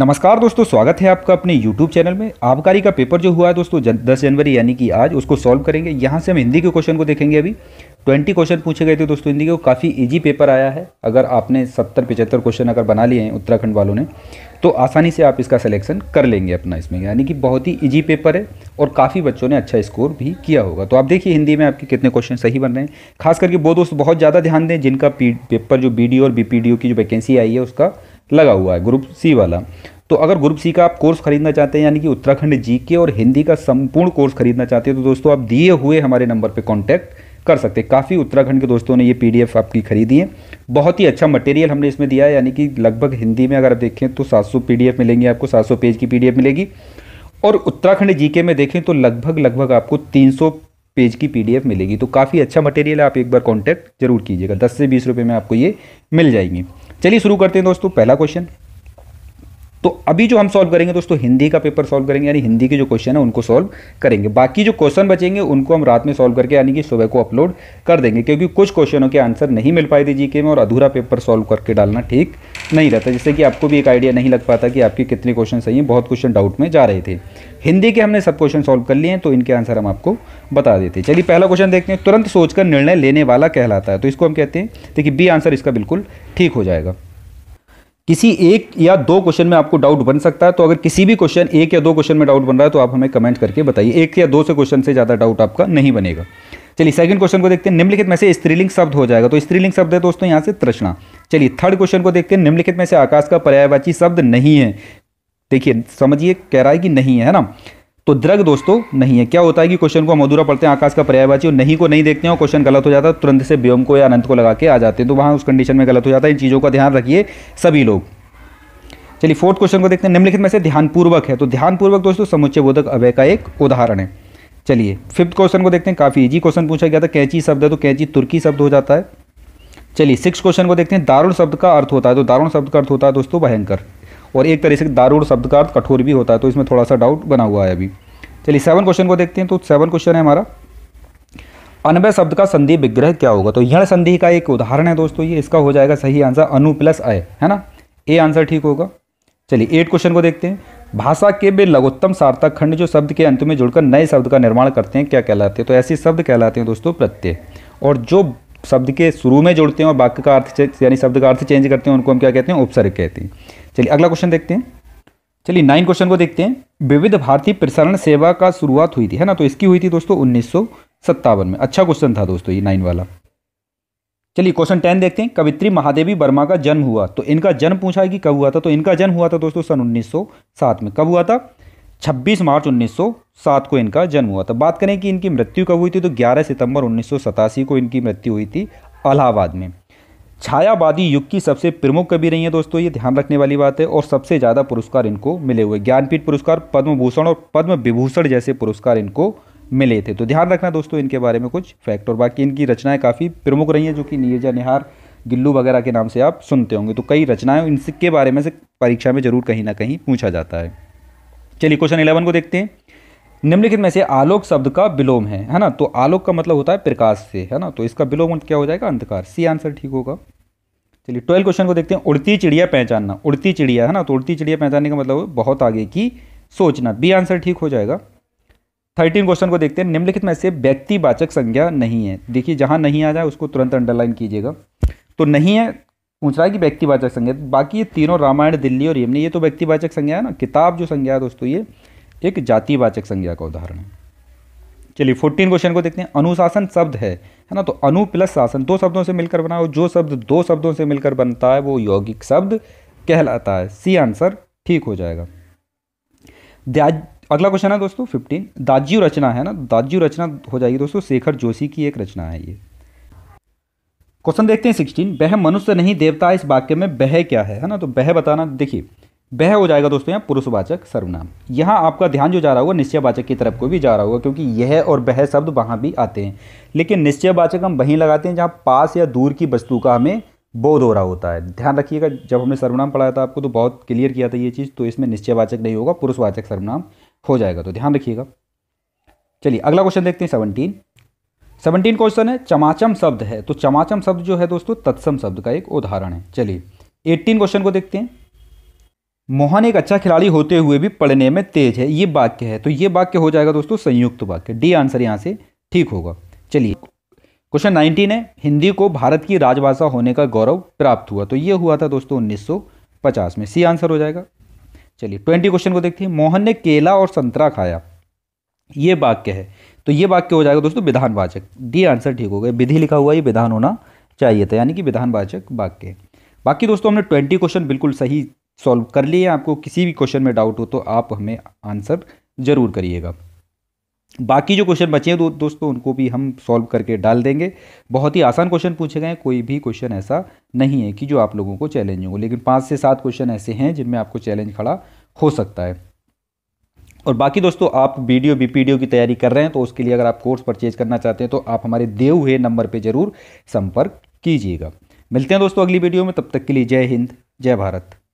नमस्कार दोस्तों स्वागत है आपका अपने YouTube चैनल में आबकारी का पेपर जो हुआ है दोस्तों जन, 10 जनवरी यानी कि आज उसको सॉल्व करेंगे यहाँ से हम हिंदी के क्वेश्चन को देखेंगे अभी 20 क्वेश्चन पूछे गए थे दोस्तों हिंदी के काफ़ी इजी पेपर आया है अगर आपने 70 पिचहत्तर क्वेश्चन अगर बना लिए हैं उत्तराखंड वालों ने तो आसानी से आप इसका सिलेक्शन कर लेंगे अपना इसमें यानी कि बहुत ही ईजी पेपर है और काफ़ी बच्चों ने अच्छा स्कोर भी किया होगा तो आप देखिए हिंदी में आपके कितने क्वेश्चन सही बन रहे हैं खास करके वो दोस्त बहुत ज़्यादा ध्यान दें जिनका पेपर जो बी और बी की जो वैकेंसी आई है उसका लगा हुआ है ग्रुप सी वाला तो अगर ग्रुप सी का आप कोर्स खरीदना चाहते हैं यानी कि उत्तराखंड जीके और हिंदी का संपूर्ण कोर्स खरीदना चाहते हैं तो दोस्तों आप दिए हुए हमारे नंबर पर कॉन्टैक्ट कर सकते हैं काफ़ी उत्तराखंड के दोस्तों ने ये पीडीएफ आपकी खरीदी है बहुत ही अच्छा मटेरियल हमने इसमें दिया है यानी कि लगभग हिंदी में अगर आप देखें तो 700 पीडीएफ मिलेंगी आपको 700 पेज की पीडीएफ मिलेगी और उत्तराखंड जीके में देखें तो लगभग लगभग आपको 300 पेज की पीडीएफ मिलेगी तो काफ़ी अच्छा मटेरियल है आप एक बार कॉन्टैक्ट जरूर कीजिएगा दस से बीस रुपये में आपको ये मिल जाएगी चलिए शुरू करते हैं दोस्तों पहला क्वेश्चन तो अभी जो हम सॉल्व करेंगे दोस्तों हिंदी का पेपर सॉल्व करेंगे यानी हिंदी के जो क्वेश्चन है उनको सॉल्व करेंगे बाकी जो क्वेश्चन बचेंगे उनको हम रात में सॉल्व करके यानी कि सुबह को अपलोड कर देंगे क्योंकि कुछ क्वेश्चनों के आंसर नहीं मिल पाए थे जीके में और अधूरा पेपर सॉल्व करके डालना ठीक नहीं रहता जिससे कि आपको भी एक आइडिया नहीं लग पाता कि आपके कितने क्वेश्चन सही हैं बहुत क्वेश्चन डाउट में जा रहे थे हिंदी के हमने सब क्वेश्चन सॉल्व कर लिए हैं तो इनके आंसर हम आपको बता देते हैं चलिए पहला क्वेश्चन देखते हैं तुरंत सोचकर निर्णय लेने वाला कहलाता है तो इसको हम कहते हैं देखिए बी आंसर इसका बिल्कुल ठीक हो जाएगा किसी एक या दो क्वेश्चन में आपको डाउट बन सकता है तो अगर किसी भी क्वेश्चन एक या दो क्वेश्चन में डाउट बन रहा है तो आप हमें कमेंट करके बताइए एक या दो से क्वेश्चन से ज़्यादा डाउट आपका नहीं बनेगा चलिए सेकंड क्वेश्चन को देखते हैं निम्नलिखित में से स्त्रीलिंग शब्द हो जाएगा तो स्त्रीलिंग शब्द है दोस्तों यहाँ से तृष्णा चलिए थर्ड क्वेश्चन को देखते हैं निम्नलिखित में से आकाश का पर्यायवाची शब्द नहीं है देखिए समझिए कह रहा है कि नहीं है ना तो द्रग दोस्तों नहीं है क्या होता है कि क्वेश्चन को हम अधूरा पढ़ते हैं आकाश का पर्यायवाची और नहीं को नहीं देखते हैं और क्वेश्चन गलत हो जाता है तुरंत से व्योम को या अनंत को लगा के आ जाते हैं तो वहां उस कंडीशन में गलत हो जाता है इन चीज़ों का ध्यान रखिए सभी लोग चलिए फोर्थ क्वेश्चन को देखते हैं निम्नलिखित में से ध्यानपूर्वक है तो ध्यानपूर्वक दोस्तों समुच्चय बोधक अवय का एक उदाहरण है चलिए फिफ्थ क्वेश्चन को देखते हैं काफ़ी ईजी क्वेश्चन पूछा गया था कैची शब्द है तो कैची तुर्की शब्द हो जाता है चलिए सिक्स क्वेश्चन को देखते हैं दारुण शब्द का अर्थ होता है तो दारुण शब्द का अर्थ होता है दोस्तों भयंकर और एक तरह से दारूढ़ शब्द का अर्थ कठोर भी होता है तो इसमें थोड़ा सा डाउट बना हुआ है अभी चलिए सेवन क्वेश्चन को देखते हैं तो सेवन क्वेश्चन है हमारा अनवय शब्द का संधि विग्रह क्या होगा तो यण संधि का एक उदाहरण है दोस्तों ये इसका हो जाएगा सही आंसर अनु प्लस अय है ना ए आंसर ठीक होगा चलिए एट क्वेश्चन को देखते हैं भाषा के वे लघुत्तम सार्थक खंड जो शब्द के अंत में जुड़कर नए शब्द का निर्माण करते हैं क्या कहलाते हैं तो ऐसे शब्द कहलाते हैं दोस्तों प्रत्यय और जो शब्द के शुरू में जुड़ते हैं और वाक्य का अर्थ यानी शब्द का अर्थ चेंज करते हैं उनको हम क्या कहते हैं उपसर्ग कहते हैं चलिए अगला क्वेश्चन देखते हैं चलिए नाइन क्वेश्चन को देखते हैं विविध भारतीय प्रसारण सेवा का शुरुआत हुई थी है ना तो इसकी हुई थी दोस्तों उन्नीस में अच्छा क्वेश्चन था दोस्तों ये नाइन वाला चलिए क्वेश्चन टेन देखते हैं कवित्री महादेवी वर्मा का जन्म हुआ तो इनका जन्म पूछा है कि कब हुआ था तो इनका जन्म हुआ था दोस्तों सन 1907 में कब हुआ था 26 मार्च 1907 को इनका जन्म हुआ था बात करें कि इनकी मृत्यु कब हुई थी तो 11 सितंबर उन्नीस को इनकी मृत्यु हुई थी अलाहाबाद में छायावादी युग की सबसे प्रमुख कवि रही हैं दोस्तों ये ध्यान रखने वाली बात है और सबसे ज़्यादा पुरस्कार इनको मिले हुए ज्ञानपीठ पुरस्कार पद्म भूषण और पद्म विभूषण जैसे पुरस्कार इनको मिले थे तो ध्यान रखना दोस्तों इनके बारे में कुछ फैक्ट और बाकी इनकी रचनाएं काफ़ी प्रमुख रही हैं जो कि नीरजा निहार गिल्लू वगैरह के नाम से आप सुनते होंगे तो कई रचनाएं इनके बारे में से परीक्षा में जरूर कहीं ना कहीं पूछा जाता है चलिए क्वेश्चन इलेवन को देखते हैं निम्नलिखित में से आलोक शब्द का विलोम है है ना तो आलोक का मतलब होता है प्रकाश से है ना तो इसका विलोम क्या हो जाएगा अंधकार सी आंसर ठीक होगा चलिए ट्वेल्व क्वेश्चन को देखते हैं उड़ती चिड़िया पहचानना उड़ती चिड़िया है ना तो उड़ती चिड़िया पहचानने का मतलब बहुत आगे की सोचना बी आंसर ठीक हो जाएगा थर्टीन क्वेश्चन को देखते हैं निम्नलिखित में से व्यक्तिवाचक संज्ञा नहीं है देखिए जहाँ नहीं आ जाए उसको तुरंत अंडरलाइन कीजिएगा तो नहीं है पूछ रहा है कि व्यक्तिवाचक संज्ञा बाकी ये तीनों रामायण दिल्ली और यमनी ये तो व्यक्तिवाचक संज्ञा है ना किताब जो संज्ञा है दोस्तों ये एक जातिवाचक संज्ञा का उदाहरण है चलिए फोर्टीन क्वेश्चन को देखते हैं अनुशासन शब्द है है ना तो अनु प्लस शासन दो शब्दों से मिलकर बना हो जो शब्द दो शब्दों से मिलकर बनता है वो यौगिक शब्द कहलाता है सी आंसर ठीक हो जाएगा अगला क्वेश्चन है दोस्तों फिफ्टीन दाज्यू रचना है ना दाज्यू रचना हो जाएगी दोस्तों शेखर जोशी की एक रचना है ये क्वेश्चन देखते हैं सिक्सटीन वह मनुष्य नहीं देवता इस वाक्य में वह क्या है है ना तो वह बताना देखिए वह हो जाएगा दोस्तों यहाँ पुरुषवाचक सर्वनाम यहाँ आपका ध्यान जो जा रहा होगा निश्चयवाचक की तरफ को भी जा रहा होगा क्योंकि यह और वह शब्द वहाँ भी आते हैं लेकिन निश्चयवाचक हम वहीं लगाते हैं जहाँ पास या दूर की वस्तु का हमें बोध हो रहा होता है ध्यान रखिएगा जब हमने सर्वनाम पढ़ाया था आपको तो बहुत क्लियर किया था ये चीज़ तो इसमें निश्चयवाचक नहीं होगा पुरुषवाचक सर्वनाम हो जाएगा तो ध्यान रखिएगा चलिए अगला क्वेश्चन देखते हैं सेवनटीन सेवनटीन क्वेश्चन है चमाचम शब्द है तो चमाचम शब्द जो है दोस्तों तत्सम शब्द का एक उदाहरण है चलिए एट्टीन क्वेश्चन को देखते हैं मोहन एक अच्छा खिलाड़ी होते हुए भी पढ़ने में तेज है ये वाक्य है तो ये वाक्य हो जाएगा दोस्तों संयुक्त वाक्य डी आंसर यहाँ से ठीक होगा चलिए क्वेश्चन नाइनटीन है हिंदी को भारत की राजभाषा होने का गौरव प्राप्त हुआ तो ये हुआ था दोस्तों उन्नीस में सी आंसर हो जाएगा चलिए ट्वेंटी क्वेश्चन को देखते हैं मोहन ने केला और संतरा खाया ये वाक्य है तो ये वाक्य हो जाएगा दोस्तों विधानवाचक डी आंसर ठीक हो गया विधि लिखा हुआ ये विधान होना चाहिए था यानी कि विधानवाचक वाक्य बाकी दोस्तों हमने ट्वेंटी क्वेश्चन बिल्कुल सही सॉल्व कर लिए आपको किसी भी क्वेश्चन में डाउट हो तो आप हमें आंसर ज़रूर करिएगा बाकी जो क्वेश्चन बचे हैं दो, दोस्तों उनको भी हम सॉल्व करके डाल देंगे बहुत ही आसान क्वेश्चन पूछे गए हैं कोई भी क्वेश्चन ऐसा नहीं है कि जो आप लोगों को चैलेंज हो लेकिन पाँच से सात क्वेश्चन ऐसे हैं जिनमें आपको चैलेंज खड़ा हो सकता है और बाकी दोस्तों आप वीडियो बी की तैयारी कर रहे हैं तो उसके लिए अगर आप कोर्स परचेज करना चाहते हैं तो आप हमारे देव हुए नंबर पर ज़रूर संपर्क कीजिएगा मिलते हैं दोस्तों अगली वीडियो में तब तक के लिए जय हिंद जय भारत